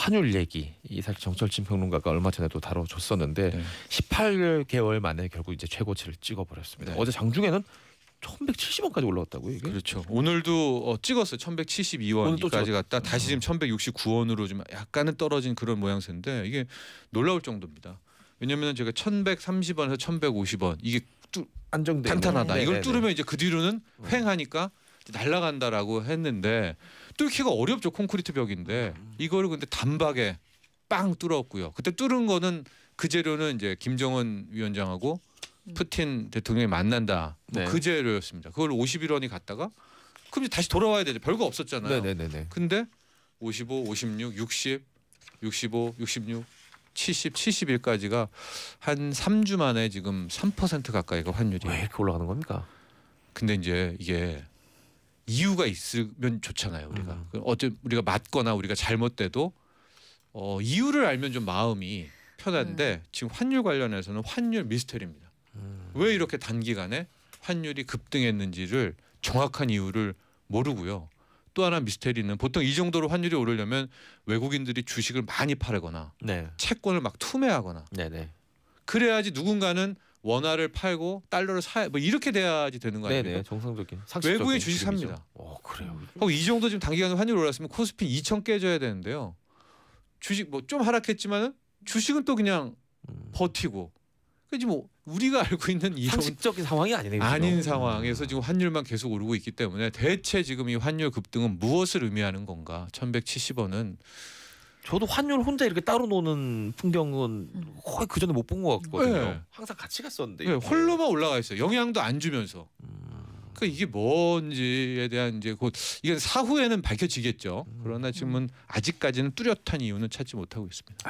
환율 얘기 이 사실 정철진 평론가가 얼마 전에도 다뤄줬었는데 네. 18개월 만에 결국 이제 최고치를 찍어버렸습니다. 네. 어제 장중에는 1170원까지 올라왔다고요 이게? 그렇죠. 오늘도 어, 찍었어요. 1172원까지 갔다 다시 지금 1169원으로 좀 약간은 떨어진 그런 모양새인데 이게 놀라울 정도입니다. 왜냐면 제가 1130원에서 1150원 이게 뚜, 안정된 탄탄하다. 이걸 네, 네, 네. 뚫으면 이제 그 뒤로는 횡하니까 음. 날라간다라고 했는데 뚫기가 어렵죠 콘크리트 벽인데 이거를 근데 단박에 빵 뚫었고요. 그때 뚫은 거는 그 재료는 이제 김정은 위원장하고 음. 푸틴 대통령이 만난다 뭐 네. 그 재료였습니다. 그걸 51원이 갔다가 그럼 이제 다시 돌아와야 되죠. 별거 없었잖아요. 네네네. 근데 55, 56, 60, 65, 66 70, 71까지가 한 3주 만에 지금 3% 가까이가 환율이. 왜 이렇게 올라가는 겁니까? 근데 이제 이게 이유가 있으면 좋잖아요 우리가 음. 그 어째 우리가 맞거나 우리가 잘못돼도 어, 이유를 알면 좀 마음이 편한데 음. 지금 환율 관련해서는 환율 미스터리입니다. 음. 왜 이렇게 단기간에 환율이 급등했는지를 정확한 이유를 모르고요. 또 하나 미스테리는 보통 이 정도로 환율이 오르려면 외국인들이 주식을 많이 팔거나 네. 채권을 막 투매하거나 네네. 그래야지 누군가는 원화를 팔고 달러를 사, 뭐 이렇게 돼야지 되는 거아니까네 정상적인. 외국의 주식 삽니다. 어 그래요. 이 정도 지금 단기간에 환율 올랐으면 코스피 2천 깨져야 되는데요. 주식 뭐 좀하락했지만 주식은 또 그냥 음. 버티고. 그지 그러니까 뭐 우리가 알고 있는 상식적인 상황이 아니네요. 아닌 음. 상황에서 지금 환율만 계속 오르고 있기 때문에 대체 지금 이 환율 급등은 무엇을 의미하는 건가? 1,170원은 저도 환율 혼자 이렇게 따로 노는 풍경은 음. 거의 그 전에 못 본 것 같거든요. 네. 항상 같이 갔었는데. 네, 홀로만 올라가 있어요. 영향도 안 주면서. 음. 그러니까 이게 뭔지에 대한 이제 곧 이게 사후에는 밝혀지겠죠. 음. 그러나 지금은 아직까지는 뚜렷한 이유는 찾지 못하고 있습니다.